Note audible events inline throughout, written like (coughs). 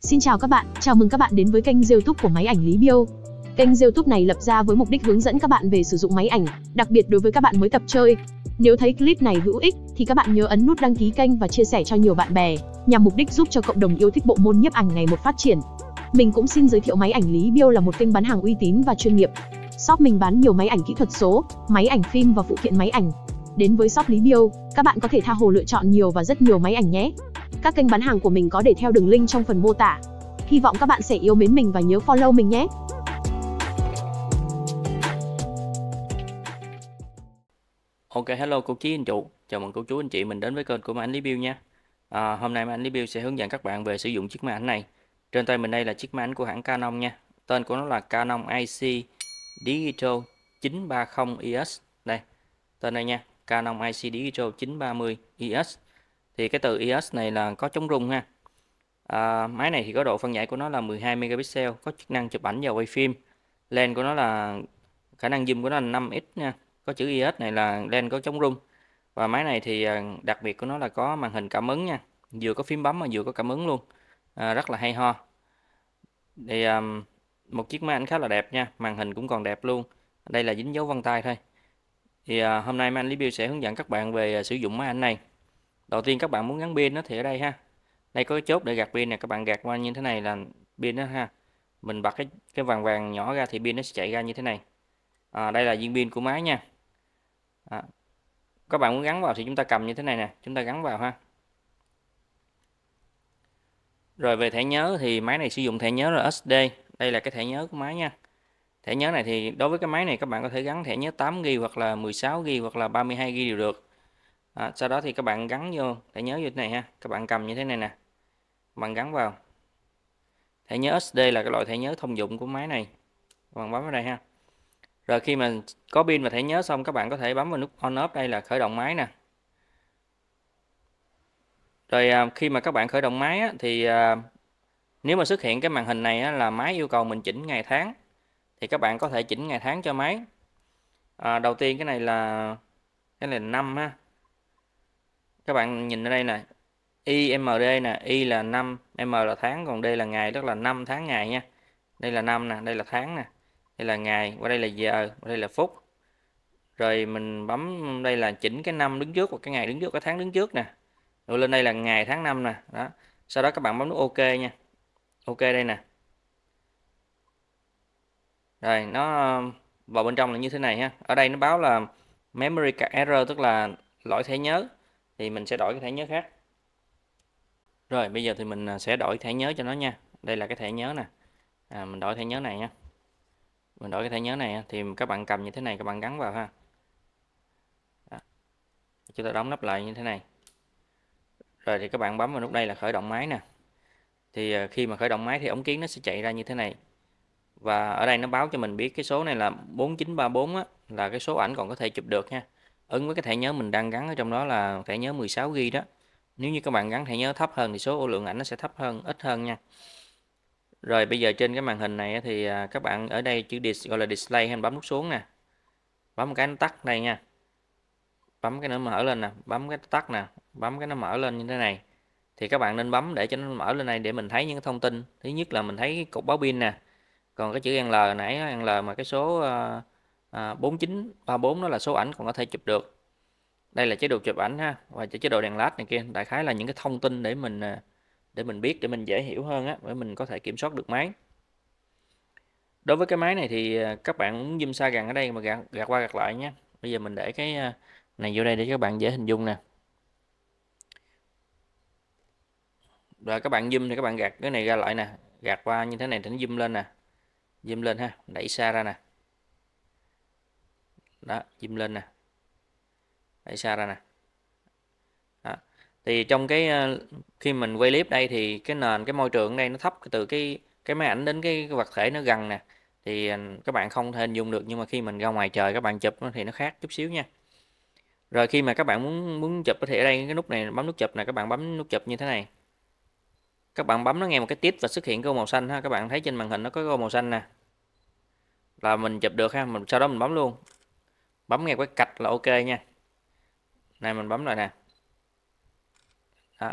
Xin chào các bạn, chào mừng các bạn đến với kênh YouTube của máy ảnh Lý Biêu. Kênh YouTube này lập ra với mục đích hướng dẫn các bạn về sử dụng máy ảnh, đặc biệt đối với các bạn mới tập chơi. Nếu thấy clip này hữu ích thì các bạn nhớ ấn nút đăng ký kênh và chia sẻ cho nhiều bạn bè, nhằm mục đích giúp cho cộng đồng yêu thích bộ môn nhiếp ảnh ngày một phát triển. Mình cũng xin giới thiệu máy ảnh Lý Biêu là một kênh bán hàng uy tín và chuyên nghiệp. Shop mình bán nhiều máy ảnh kỹ thuật số, máy ảnh phim và phụ kiện máy ảnh. Đến với shop Lý Biêu, các bạn có thể tha hồ lựa chọn nhiều và rất nhiều máy ảnh nhé. Các kênh bán hàng của mình có để theo đường link trong phần mô tả. Hy vọng các bạn sẽ yêu mến mình và nhớ follow mình nhé. Ok, hello cô chú anh chủ. Chào mừng cô chú anh chị mình đến với kênh của Anh Review nha. À, hôm nay Anh Review sẽ hướng dẫn các bạn về sử dụng chiếc máy ảnh này. Trên tay mình đây là chiếc máy ảnh của hãng Canon nha. Tên của nó là Canon IC Digital 930 ES. Đây, tên này nha. Canon IC Digital 930 ES thì cái từ EOS này là có chống rung ha à, máy này thì có độ phân giải của nó là 12 megapixel có chức năng chụp ảnh và quay phim lens của nó là khả năng zoom của nó là 5x nha có chữ EOS này là lens có chống rung và máy này thì à, đặc biệt của nó là có màn hình cảm ứng nha vừa có phím bấm mà vừa có cảm ứng luôn à, rất là hay ho thì um, một chiếc máy ảnh khá là đẹp nha màn hình cũng còn đẹp luôn đây là dính dấu vân tay thôi thì uh, hôm nay anh lý biêu sẽ hướng dẫn các bạn về uh, sử dụng máy ảnh này đầu tiên các bạn muốn gắn pin nó thì ở đây ha đây có cái chốt để gạt pin nè các bạn gạt qua như thế này là pin đó ha mình bật cái cái vàng vàng nhỏ ra thì pin nó sẽ chạy ra như thế này à, đây là viên pin của máy nha à, các bạn muốn gắn vào thì chúng ta cầm như thế này nè chúng ta gắn vào ha rồi về thẻ nhớ thì máy này sử dụng thẻ nhớ là SD đây là cái thẻ nhớ của máy nha thẻ nhớ này thì đối với cái máy này các bạn có thể gắn thẻ nhớ 8GB hoặc là 16GB hoặc là 32GB đều được à, sau đó thì các bạn gắn vô thẻ nhớ như thế này ha các bạn cầm như thế này nè bạn gắn vào thẻ nhớ SD là cái loại thẻ nhớ thông dụng của máy này các bạn bấm vào đây ha rồi khi mà có pin và thẻ nhớ xong các bạn có thể bấm vào nút on off đây là khởi động máy nè rồi à, khi mà các bạn khởi động máy á, thì à, nếu mà xuất hiện cái màn hình này á, là máy yêu cầu mình chỉnh ngày tháng thì các bạn có thể chỉnh ngày tháng cho máy à, đầu tiên cái này là cái này là năm ha các bạn nhìn ở đây nè IMD nè Y là năm M là tháng còn D là ngày tức là năm tháng ngày nha đây là năm nè đây là tháng nè đây là ngày qua đây là giờ qua đây là phút rồi mình bấm đây là chỉnh cái năm đứng trước và cái ngày đứng trước cái tháng đứng trước nè rồi lên đây là ngày tháng năm nè đó sau đó các bạn bấm nút ok nha ok đây nè rồi nó vào bên trong là như thế này ha ở đây nó báo là memory card error tức là lỗi thẻ nhớ thì mình sẽ đổi cái thẻ nhớ khác rồi bây giờ thì mình à, sẽ đổi thẻ nhớ cho nó nha đây là cái thẻ nhớ nè à, mình đổi thẻ nhớ này nha mình đổi cái thẻ nhớ này thì các bạn cầm như thế này các bạn gắn vào ha Đó. chúng ta đóng nắp lại như thế này rồi thì các bạn bấm vào nút đây là khởi động máy nè thì à, khi mà khởi động máy thì ống kiến nó sẽ chạy ra như thế này và ở đây nó báo cho mình biết cái số này là 4934 á, là cái số ảnh còn có thể chụp được nha ứng với cái thẻ nhớ mình đang gắn ở trong đó là thẻ nhớ 16 GB đó nếu như các bạn gắn thẻ nhớ thấp hơn thì số ô lượng ảnh nó sẽ thấp hơn ít hơn nha rồi bây giờ trên cái màn hình này thì à, các bạn ở đây chữ dis gọi là display em bấm nút xuống nè bấm cái nó tắt đây nha bấm cái nó mở lên nè bấm cái tắt nè bấm cái nó mở lên như thế này thì các bạn nên bấm để cho nó mở lên này để mình thấy những thông tin thứ nhất là mình thấy cục báo pin nè còn cái chữ L nãy L mà cái số uh, à, 4934 nó là số ảnh còn có thể chụp được đây là chế độ chụp ảnh ha và chế độ đèn led này kia đại khái là những cái thông tin để mình à, để mình biết để mình dễ hiểu hơn á để mình có thể kiểm soát được máy đối với cái máy này thì à, các bạn muốn zoom xa gần ở đây mà gạt, gạt qua gạt lại nhé bây giờ mình để cái à, này vô đây để các bạn dễ hình dung nè rồi các bạn zoom thì các bạn gạt cái này ra lại nè gạt qua như thế này thì nó zoom lên nè zoom lên ha đẩy xa ra nè đó zoom lên nè đẩy xa ra nè đó. thì trong cái ờ, khi mình quay clip đây thì cái nền cái môi trường đây nó thấp từ cái cái máy ảnh đến cái vật thể nó gần nè thì ờ, các bạn không thể hình dung được nhưng mà khi mình ra ngoài trời các bạn chụp thì nó khác chút xíu nha rồi khi mà các bạn muốn muốn chụp thì ở đây cái nút này bấm nút chụp này các bạn bấm nút chụp như thế này các bạn bấm nó nghe một cái tít và xuất hiện cái màu xanh ha các bạn thấy trên màn hình nó có cái màu xanh nè là mình chụp được ha mình sau đó mình bấm luôn bấm ngay cái cạch là ok nha này mình bấm rồi nè đó.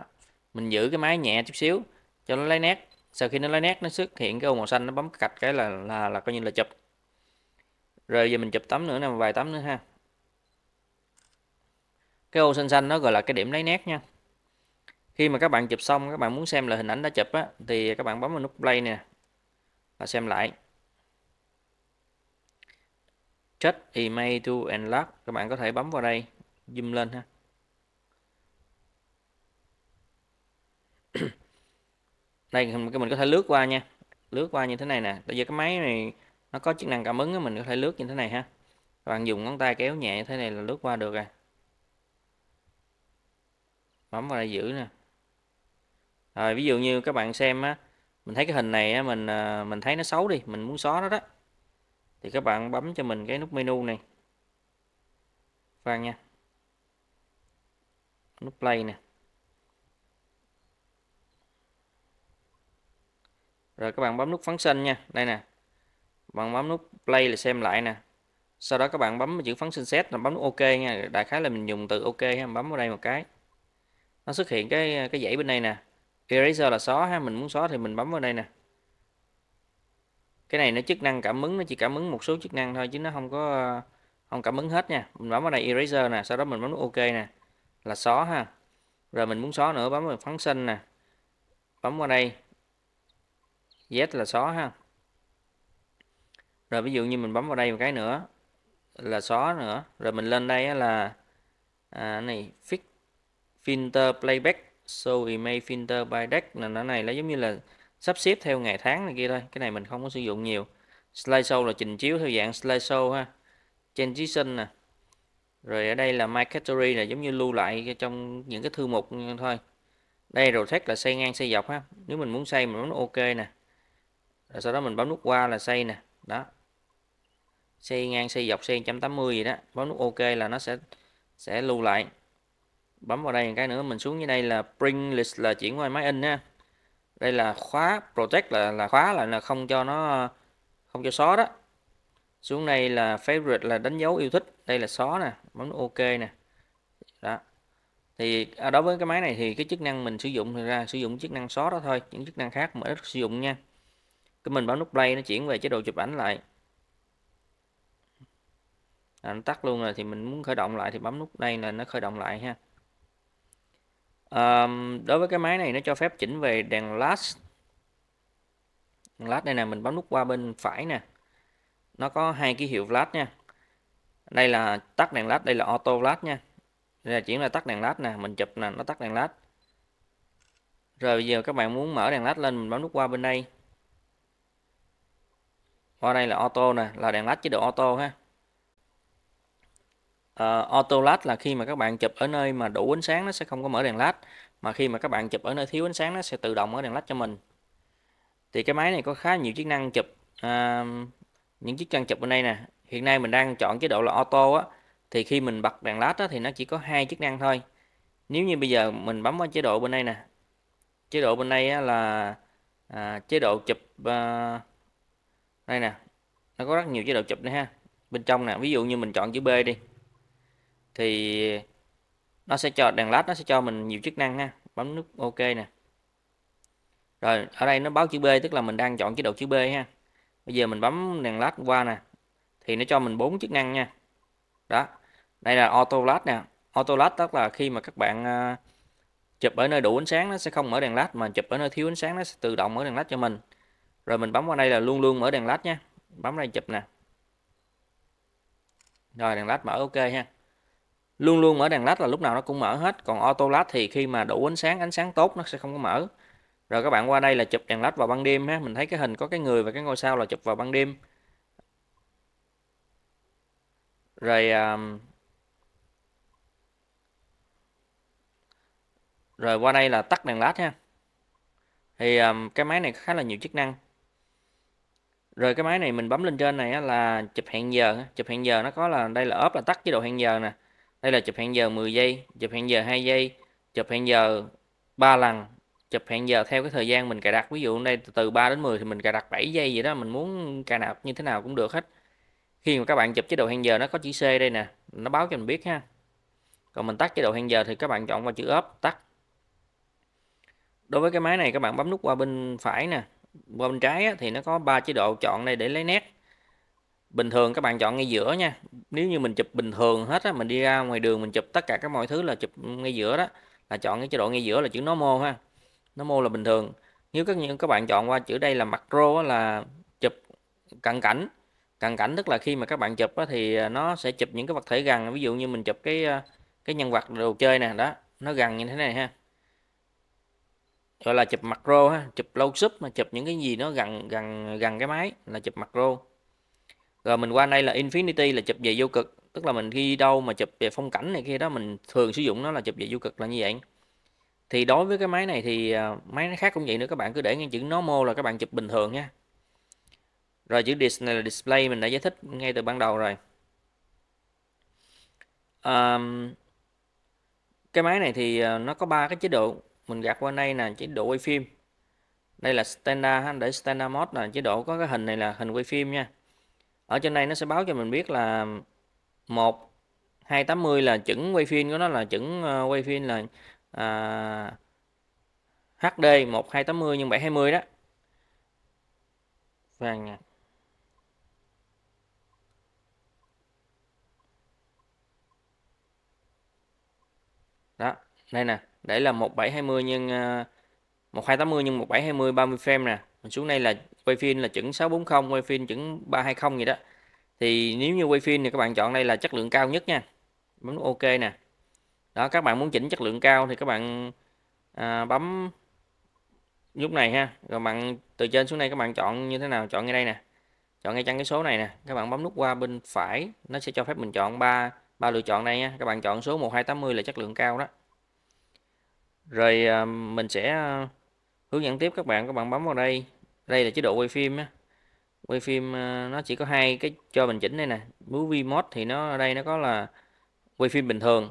mình giữ cái máy nhẹ chút xíu cho nó lấy nét sau khi nó lấy nét nó xuất hiện cái ô màu xanh nó bấm cạch cái là là là coi như là chụp rồi giờ mình chụp tấm nữa nè vài tấm nữa ha cái ô xanh xanh nó gọi là cái điểm lấy nét nha khi mà các bạn chụp xong các bạn muốn xem là hình ảnh đã chụp á thì các bạn bấm vào nút play nè và xem lại Check email to enlarge. Các bạn có thể bấm vào đây, zoom lên ha. (coughs) đây mình có thể lướt qua nha. Lướt qua như thế này nè. Tại vì cái máy này nó có chức năng cảm ứng mình có thể lướt như thế này ha. Các bạn dùng ngón tay kéo nhẹ như thế này là lướt qua được rồi. Bấm vào đây giữ nè. Rồi ví dụ như các bạn xem á, mình thấy cái hình này á, mình ờ, mình thấy nó xấu đi, mình muốn xóa nó đó thì các bạn bấm cho mình cái nút menu này khoan nha nút play nè rồi các bạn bấm nút phóng sinh nha đây nè bạn bấm nút play là xem lại nè sau đó các bạn bấm chữ phóng sinh set là bấm nút ok nha đại khái là mình dùng từ ok ha bấm vào đây một cái nó xuất hiện cái cái dãy bên đây nè eraser là xóa ha mình muốn xóa thì mình bấm vào đây nè cái này nó chức năng cảm ứng nó chỉ cảm ứng một số chức năng thôi chứ nó không có không cảm ứng hết nha mình bấm vào đây eraser nè sau đó mình bấm nút ok nè là xóa ha rồi mình muốn xóa nữa bấm vào phấn sinh nè bấm vào đây z là xóa ha rồi ví dụ như mình bấm vào đây một cái nữa là xóa nữa rồi mình lên đây là à, này fix filter playback so image filter by deck là nó này nó giống như là sắp xếp theo ngày tháng này kia thôi cái này mình không có sử dụng nhiều slideshow là trình chiếu theo dạng slideshow ha transition nè rồi ở đây là my category là giống như lưu lại trong những cái thư mục thôi đây rồi rotate là xây ngang xây dọc ha nếu mình muốn xây mình bấm ok nè rồi sau đó mình bấm nút qua là xây nè đó xây ngang xây dọc xây 180 gì đó bấm nút ok là nó sẽ sẽ lưu lại bấm vào đây một cái nữa mình xuống dưới đây là print list là chuyển qua máy in ha đây là khóa project là là khóa là, là không cho nó không cho xóa đó xuống đây là favorite là đánh dấu yêu thích đây là xóa nè bấm ok nè đó thì à, đối với cái máy này thì cái chức năng mình sử dụng thì ra sử dụng chức năng xóa đó thôi những chức năng khác mình ít sử dụng nha cái mình bấm nút play nó chuyển về chế độ chụp ảnh lại à, nó tắt luôn rồi thì mình muốn khởi động lại thì bấm nút đây là nó khởi động lại ha Um, đối với cái máy này nó cho phép chỉnh về đèn last flash đây nè mình bấm nút qua bên phải nè nó có hai ký hiệu flash nha đây là tắt đèn flash, đây là auto flash nha đây là chuyển là tắt đèn flash nè mình chụp nè nó tắt đèn flash, rồi bây giờ các bạn muốn mở đèn flash lên mình bấm nút qua bên đây qua đây là auto nè là đèn flash chế độ auto ha uh, auto led là khi mà các bạn chụp ở nơi mà đủ ánh sáng nó sẽ không có mở đèn led mà khi mà các bạn chụp ở nơi thiếu ánh sáng nó sẽ tự động mở đèn led cho mình thì cái máy này có khá nhiều chức năng chụp uh, những chức năng chụp bên đây nè hiện nay mình đang chọn chế độ là auto á thì khi mình bật đèn led á, thì nó chỉ có hai chức năng thôi nếu như bây giờ mình bấm vào chế độ bên đây nè chế độ bên đây á, là à, chế độ chụp à, đây nè nó có rất nhiều chế độ chụp nữa ha bên trong nè ví dụ như mình chọn chữ B đi thì nó sẽ cho đèn led nó sẽ cho mình nhiều chức năng ha bấm nút ok nè rồi ở đây nó báo chữ B tức là mình đang chọn chế độ chữ B ha bây giờ mình bấm đèn led qua nè thì nó cho mình bốn chức năng nha đó đây là auto led nè auto led tức là khi mà các bạn à, chụp ở nơi đủ ánh sáng nó sẽ không mở đèn led mà chụp ở nơi thiếu ánh sáng nó sẽ tự động mở đèn led cho mình rồi mình bấm qua đây là luôn luôn mở đèn led nha bấm đây chụp nè rồi đèn led mở ok ha luôn luôn mở đèn led là lúc nào nó cũng mở hết còn auto led thì khi mà đủ ánh sáng ánh sáng tốt nó sẽ không có mở rồi các bạn qua đây là chụp đèn led vào ban đêm ha mình thấy cái hình có cái người và cái ngôi sao là chụp vào ban đêm rồi um, rồi qua đây là tắt đèn led ha thì um, cái máy này khá là nhiều chức năng rồi cái máy này mình bấm lên trên này là chụp hẹn giờ chụp hẹn giờ nó có là đây là ốp là tắt chế độ hẹn giờ nè hay là chụp hẹn giờ 10 giây chụp hẹn giờ 2 giây chụp hẹn giờ 3 lần chụp hẹn giờ theo cái thời gian mình cài đặt ví dụ đây từ 3 đến 10 thì mình cài đặt 7 giây vậy đó mình muốn cài nạp như thế nào cũng được hết khi mà các bạn chụp chế độ hẹn giờ nó có chữ C đây nè nó báo cho mình biết ha còn mình tắt chế độ hẹn giờ thì các bạn chọn vào chữ ốp tắt đối với cái máy này các bạn bấm nút qua bên phải nè qua bên trái á, thì nó có ba chế độ chọn đây để lấy nét bình thường các bạn chọn ngay giữa nha nếu như mình chụp bình thường hết á mình đi ra ngoài đường mình chụp tất cả các mọi thứ là chụp ngay giữa đó là chọn cái chế độ ngay giữa là chữ nó mô ha nó mô là bình thường nếu các những các bạn chọn qua chữ đây là macro là chụp cận cảnh cận cảnh tức là khi mà các bạn chụp á, thì à, nó sẽ chụp những cái vật thể gần ví dụ như mình chụp cái à, cái nhân vật đồ chơi nè đó nó gần như thế này ha gọi là chụp macro ha chụp lâu sub mà chụp những cái gì nó gần gần gần cái máy là chụp macro rồi mình qua đây là infinity là chụp về vô cực tức là mình khi đâu mà chụp về phong cảnh này kia đó mình thường sử dụng nó là chụp về vô cực là như vậy thì đối với cái máy này thì à, máy nó khác cũng vậy nữa các bạn cứ để ngay chữ normal là các bạn chụp bình thường nha rồi chữ display này là display mình đã giải thích ngay từ ban đầu rồi um, cái máy này thì à, nó có ba cái chế độ mình gạt qua đây là chế độ quay phim đây là standard để standard mode là chế độ có cái hình này là hình quay phim nha ở trên đây nó sẽ báo cho mình biết là một hai tám mươi là chuẩn quay phim của nó là chuẩn ờ, quay phim là à, HD 1280 nhân mươi đó vàng nha à. đó đây nè để là một bảy hai 1720 nhân 1280 ờ, nhân ba mươi frame nè mình xuống đây là quay phim là chuẩn 640 quay phim chuẩn 320 gì đó thì nếu như quay phim thì các bạn chọn đây là chất lượng cao nhất nha bấm ok nè đó các bạn muốn chỉnh chất lượng cao thì các bạn à, bấm lúc này ha rồi bạn từ trên xuống đây các bạn chọn như thế nào chọn ngay đây nè chọn ngay chắn cái số này nè các bạn bấm nút qua bên phải nó sẽ cho phép mình chọn ba ba lựa chọn đây nha các bạn chọn số 1280 là chất lượng cao đó rồi à, mình sẽ à, hướng dẫn tiếp các bạn các bạn bấm vào đây đây là chế độ quay phim á quay phim ờ, nó chỉ có hai cái cho mình chỉnh đây nè movie mode thì nó ở đây nó có là quay phim bình thường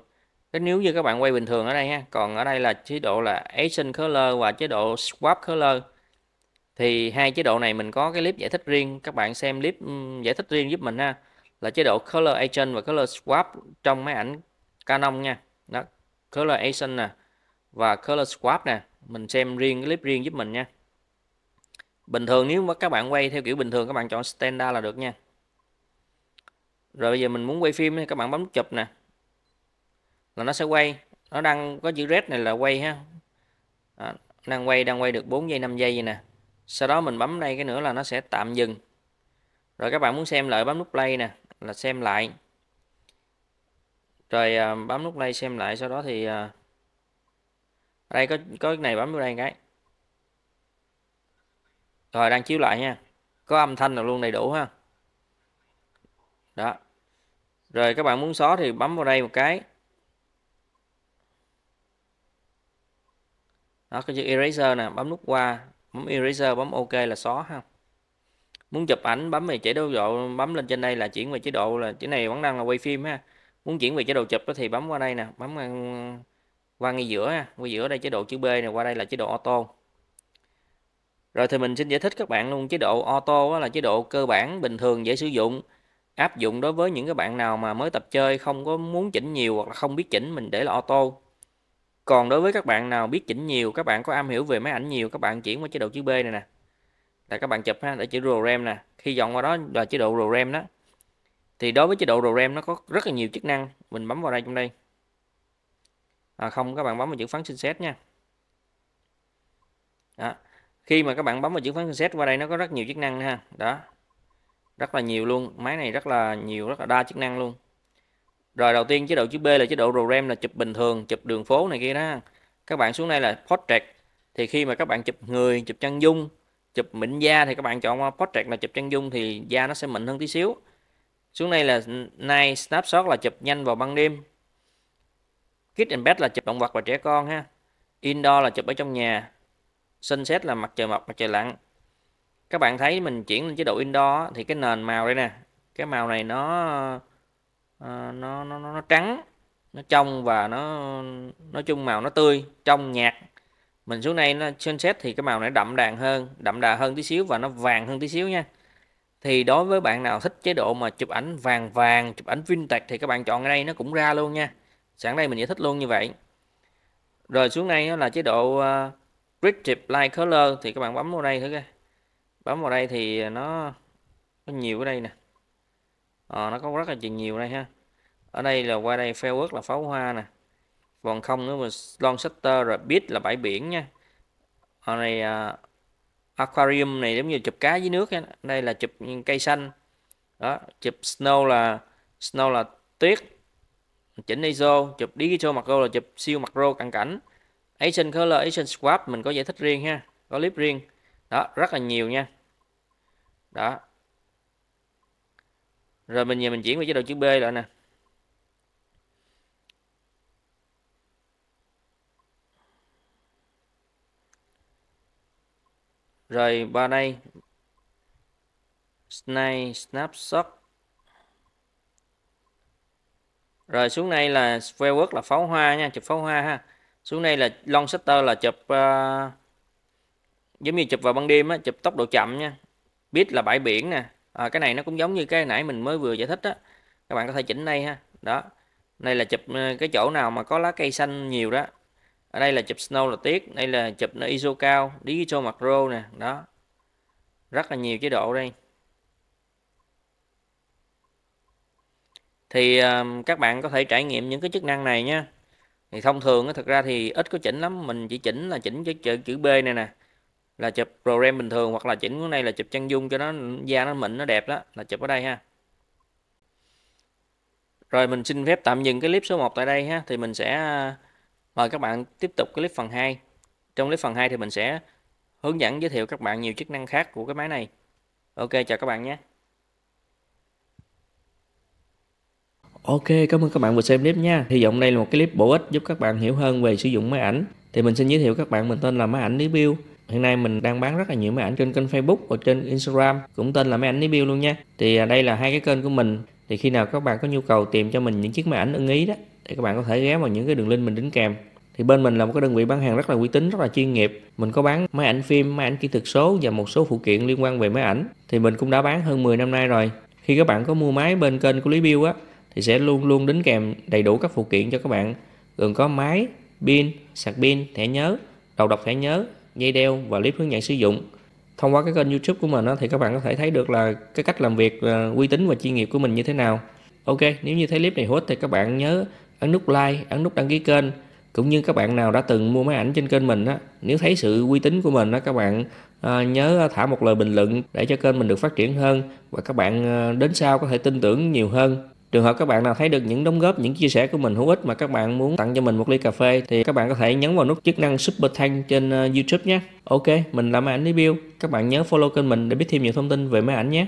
cái nếu như các bạn quay bình thường ở đây ha còn ở đây là chế độ là action color và chế độ swap color thì hai chế độ này mình có cái clip giải thích riêng các bạn xem clip ừ, giải thích riêng giúp mình ha là chế độ color action và color swap trong máy ảnh Canon nha đó color action nè và color swap nè mình xem riêng clip riêng giúp mình nha bình thường nếu mà các bạn quay theo kiểu bình thường các bạn chọn standard là được nha rồi bây giờ mình muốn quay phim thì các bạn bấm nút chụp nè là nó sẽ quay nó đang có chữ red này là quay ha à, đang quay đang quay được 4 giây 5 giây vậy nè sau đó mình bấm đây cái nữa là nó sẽ tạm dừng rồi các bạn muốn xem lại bấm nút play nè là xem lại rồi à, bấm nút play xem lại sau đó thì à, đây có có cái này bấm vô đây cái rồi đang chiếu lại nha có âm thanh là luôn đầy đủ ha đó rồi các bạn muốn xóa thì bấm vào đây một cái đó cái chữ eraser nè bấm nút qua bấm eraser bấm ok là xóa ha muốn chụp ảnh bấm về chế độ bấm lên trên đây là chuyển về chế độ là chữ này vẫn đang là quay phim ha muốn chuyển về chế độ chụp đó thì bấm qua đây nè bấm qua ngay giữa ha. qua giữa đây chế độ chữ B này qua đây là chế độ auto rồi thì mình xin giải thích các bạn luôn chế độ auto là chế độ cơ bản bình thường dễ sử dụng áp dụng đối với những các bạn nào mà mới tập chơi không có muốn chỉnh nhiều hoặc là không biết chỉnh mình để là auto còn đối với các bạn nào biết chỉnh nhiều các bạn có am hiểu về máy ảnh nhiều các bạn chuyển qua chế độ chữ B này nè là các bạn chụp ha để chữ RAM nè khi dọn qua đó là chế độ RAM đó thì đối với chế độ RAM nó có rất là nhiều chức năng mình bấm vào đây trong đây à, không các bạn bấm vào chữ phán sinh xét nha đó khi mà các bạn bấm vào chứng khoán reset qua đây nó có rất nhiều chức năng ha đó rất là nhiều luôn máy này rất là nhiều rất là đa chức năng luôn rồi đầu tiên chế độ chữ B là chế độ RAM là chụp bình thường chụp đường phố này kia đó các bạn xuống đây là portrait thì khi mà các bạn chụp người chụp chân dung chụp mịn da thì các bạn chọn portrait là chụp chân dung thì da nó sẽ mịn hơn tí xíu xuống đây là night snapshot là chụp nhanh vào ban đêm kid and pet là chụp động vật và trẻ con ha indoor là chụp ở trong nhà sunset là mặt trời mọc mặt trời lặn các bạn thấy mình chuyển lên chế độ indoor thì cái nền màu đây nè cái màu này nó ờ, nó nó nó, nó trắng nó trong và nó nói chung màu nó tươi trong nhạt mình xuống đây nó sunset thì cái màu này đậm đàn hơn đậm đà hơn tí xíu và nó vàng hơn tí xíu nha thì đối với bạn nào thích chế độ mà chụp ảnh vàng vàng chụp ảnh vintage thì các bạn chọn ở đây nó cũng ra luôn nha sẵn đây mình giải thích luôn như vậy rồi xuống đây là chế độ ờ, Descriptive Light Color thì các bạn bấm vào đây thử coi. Bấm vào đây thì nó có nhiều ở đây nè. Ờ, nó có rất là nhiều đây ha. Ở đây là qua đây firework là pháo hoa nè. Vòng không nữa mà long shutter rồi beat là bãi biển nha. Ở này uh, à, aquarium này giống như chụp cá dưới nước ha. Đây là chụp cây xanh. Đó, chụp snow là snow là tuyết. Chỉnh ISO, chụp digital macro là chụp siêu macro cận cảnh. cảnh Asian Color, Asian Swap mình có giải thích riêng ha có clip riêng đó rất là nhiều nha đó rồi mình về mình chuyển về chế độ chữ B lại nè rồi ba đây Snap snapshot rồi xuống đây là firework là pháo hoa nha chụp pháo hoa ha xuống đây là long shutter là chụp uh, giống như chụp vào ban đêm á, chụp tốc độ chậm nha bit là bãi biển nè à, cái này nó cũng giống như cái nãy mình mới vừa giải thích á các bạn có thể chỉnh đây ha đó đây là chụp ờ, cái chỗ nào mà có lá cây xanh nhiều đó ở đây là chụp snow là tiết đây là chụp nó ISO cao digital macro nè đó rất là nhiều chế độ đây thì uh, các bạn có thể trải nghiệm những cái chức năng này nha thì thông thường thực ra thì ít có chỉnh lắm mình chỉ chỉnh là chỉnh cái chữ, chữ B này nè là chụp program bình thường hoặc là chỉnh cái này là chụp chân dung cho nó da nó mịn nó đẹp đó là chụp ở đây ha rồi mình xin phép tạm dừng cái clip số 1 tại đây ha thì mình sẽ à, mời các bạn tiếp tục cái clip phần 2 trong clip phần 2 thì mình sẽ hướng dẫn giới thiệu các bạn nhiều chức năng khác của cái máy này ok chào các bạn nhé Ok, cảm ơn các bạn vừa xem clip nha. Hy vọng đây là một cái clip bổ ích giúp các bạn hiểu hơn về sử dụng máy ảnh. Thì mình xin giới thiệu các bạn mình tên là máy ảnh lý review. Hiện nay mình đang bán rất là nhiều máy ảnh trên kênh Facebook và trên Instagram cũng tên là máy ảnh lý review luôn nha. Thì à, đây là hai cái kênh của mình. Thì khi nào các bạn có nhu cầu tìm cho mình những chiếc máy ảnh ưng ý đó thì các bạn có thể ghé vào những cái đường link mình đính kèm. Thì bên mình là một cái đơn vị bán hàng rất là uy tín, rất là chuyên nghiệp. Mình có bán máy ảnh phim, máy ảnh kỹ thuật số và một số phụ kiện liên quan về máy ảnh. Thì mình cũng đã bán hơn 10 năm nay rồi. Khi các bạn có mua máy bên kênh của Lý Bill á thì sẽ luôn luôn đính kèm đầy đủ các phụ kiện cho các bạn gồm có máy, pin, sạc pin, thẻ nhớ, đầu đọc thẻ nhớ, dây đeo và clip hướng dẫn sử dụng. Thông qua cái kênh YouTube của mình thì các bạn có thể thấy được là cái cách làm việc à, uy tín và chuyên nghiệp của mình như thế nào. Ok, nếu như thấy clip này hữu ích thì các bạn nhớ ấn nút like, ấn nút đăng ký kênh cũng như các bạn nào đã từng mua máy ảnh trên kênh mình á, nếu thấy sự uy tín của mình á các bạn à, nhớ thả một lời bình luận để cho kênh mình được phát triển hơn và các bạn à, đến sau có thể tin tưởng nhiều hơn. Trường hợp các bạn nào thấy được những đóng góp, những chia sẻ của mình hữu ích mà các bạn muốn tặng cho mình một ly cà phê thì các bạn có thể nhấn vào nút chức năng Super thanh trên ờ, YouTube nhé. Ok, mình là Máy Ảnh Review. Các bạn nhớ follow kênh mình để biết thêm nhiều thông tin về máy ảnh nhé.